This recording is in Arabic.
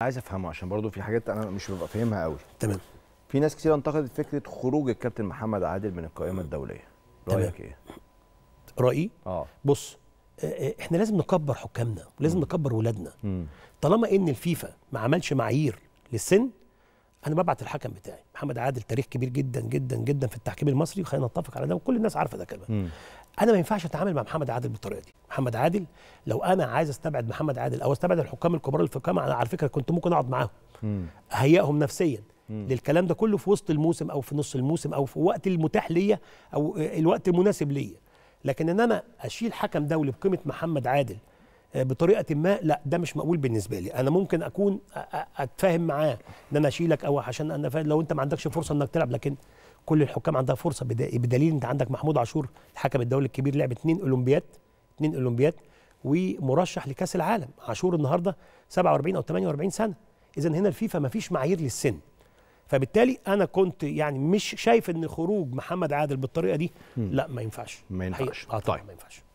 عايز افهمه عشان برضه في حاجات انا مش ببقى فاهمها قوي تمام في ناس كتير انتقدت فكره خروج الكابتن محمد عادل من القائمه الدوليه رايك ايه رايي اه بص آه، آه، احنا لازم نكبر حكامنا ولازم نكبر ولادنا طالما ان الفيفا ما عملش معايير للسن انا ببعت الحكم بتاعي محمد عادل تاريخ كبير جدا جدا جدا في التحكيم المصري خلينا نتفق على ده وكل الناس عارفه ده كمان انا ما ينفعش اتعامل مع محمد عادل بالطريقه دي محمد عادل لو انا عايز استبعد محمد عادل او استبعد الحكام الكبار اللي في القمه على فكره كنت ممكن اقعد معاهم اهيئهم نفسيا للكلام ده كله في وسط الموسم او في نص الموسم او في الوقت المتاح ليا او الوقت المناسب ليا لكن ان انا اشيل حكم دولي بقيمه محمد عادل آه، بطريقه ما لا ده مش مقبول بالنسبه لي انا ممكن اكون اتفاهم معاه ان انا اشيلك او عشان انا لو انت ما عندكش فرصه انك تلعب لكن كل الحكام عندها فرصه بدليل انت عندك محمود عاشور الحكم الدولي الكبير لعب اثنين اولمبياد اثنين اولمبياد ومرشح لكاس العالم عاشور النهارده 47 او 48 سنه اذا هنا الفيفا ما فيش معايير للسن فبالتالي انا كنت يعني مش شايف ان خروج محمد عادل بالطريقه دي لا ما ينفعش ما ينفعش طيب ما ينفعش